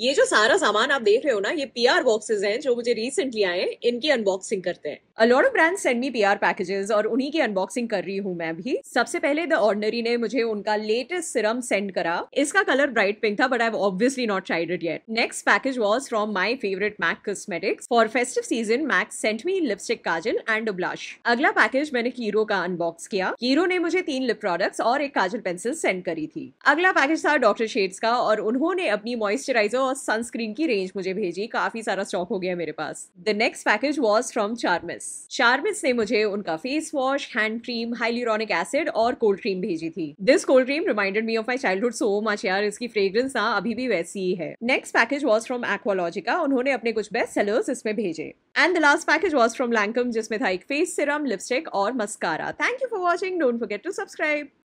ये जो सारा सामान आप देख रहे हो ना ये पी आर बॉक्सेज हैं जो मुझे रिसेंटली आए इनकी अनबॉक्सिंग करते हैं a lot brand send me R packages और उन्हीं की अनबॉक्सिंग कर रही हूँ मैं भी सबसे पहले द ऑर्डनरी ने मुझे उनका लेटेस्ट सिरम सेंड करा इसका कलर ब्राइट पिंक था but I obviously not tried it yet next package was from my favourite MAC cosmetics for festive season MAC sent me lipstick kajal and blush अगला package मैंने कीरो का अनबॉक्स किया कीरो ने मुझे तीन लिप प्रोडक्ट्स और एक काजल पेंसिल सेंड करी थी अगला पैकेज था डॉक्टर शेड्स का और उन्होंने अपनी मॉइस्चराइजर और सनस्क्रीन की रेंज मुझे भेजी काफी सारा स्टॉक हो गया मेरे पास the next package was from Charmis Charmis ने मुझे उनका face wash hand cream hyaluronic acid और कोल्ड क्रीम भेजी थी this cold cream reminded me of my childhood so much यार इसकी फ्रेग्रेंस ना अभी भी वैसी ही है next package was from Aqualogica उन्होंने अपने कुछ बेस्ट सेलर्स इसमें भेजे and the last package was from Lancome जिसमें था एक फेस सिरम लिपस्टिक और mascara thank you for watching don't forget to subscribe